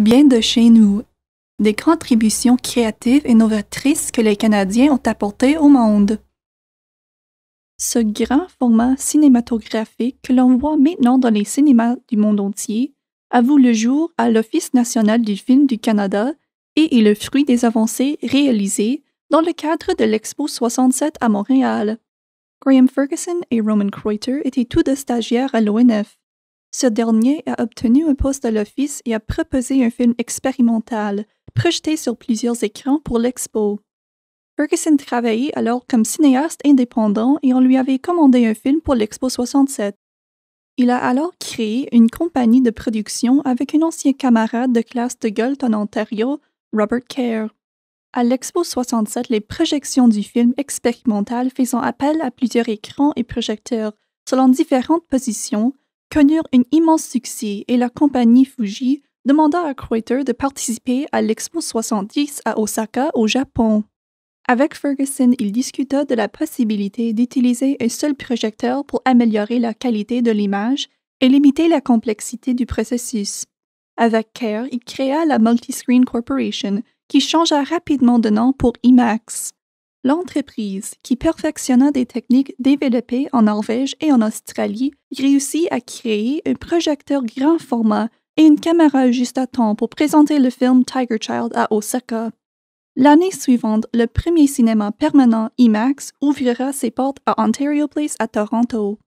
bien de chez nous, des contributions créatives et novatrices que les Canadiens ont apportées au monde. Ce grand format cinématographique que l'on voit maintenant dans les cinémas du monde entier a vu le jour à l'Office national du film du Canada et est le fruit des avancées réalisées dans le cadre de l'Expo 67 à Montréal. Graham Ferguson et Roman Kreuter étaient tous deux stagiaires à l'ONF. Ce dernier a obtenu un poste à l'office et a proposé un film expérimental, projeté sur plusieurs écrans pour l'expo. Ferguson travaillait alors comme cinéaste indépendant et on lui avait commandé un film pour l'Expo 67. Il a alors créé une compagnie de production avec un ancien camarade de classe de Galt en Ontario, Robert Kerr. À l'Expo 67, les projections du film expérimental faisant appel à plusieurs écrans et projecteurs selon différentes positions connurent un immense succès et la compagnie Fuji demanda à Kreuter de participer à l'Expo 70 à Osaka au Japon. Avec Ferguson, il discuta de la possibilité d'utiliser un seul projecteur pour améliorer la qualité de l'image et limiter la complexité du processus. Avec Kerr, il créa la Multiscreen Corporation, qui changea rapidement de nom pour IMAX. L'entreprise, qui perfectionna des techniques développées en Norvège et en Australie, réussit à créer un projecteur grand format et une caméra juste à temps pour présenter le film Tiger Child à Osaka. L'année suivante, le premier cinéma permanent IMAX ouvrira ses portes à Ontario Place à Toronto.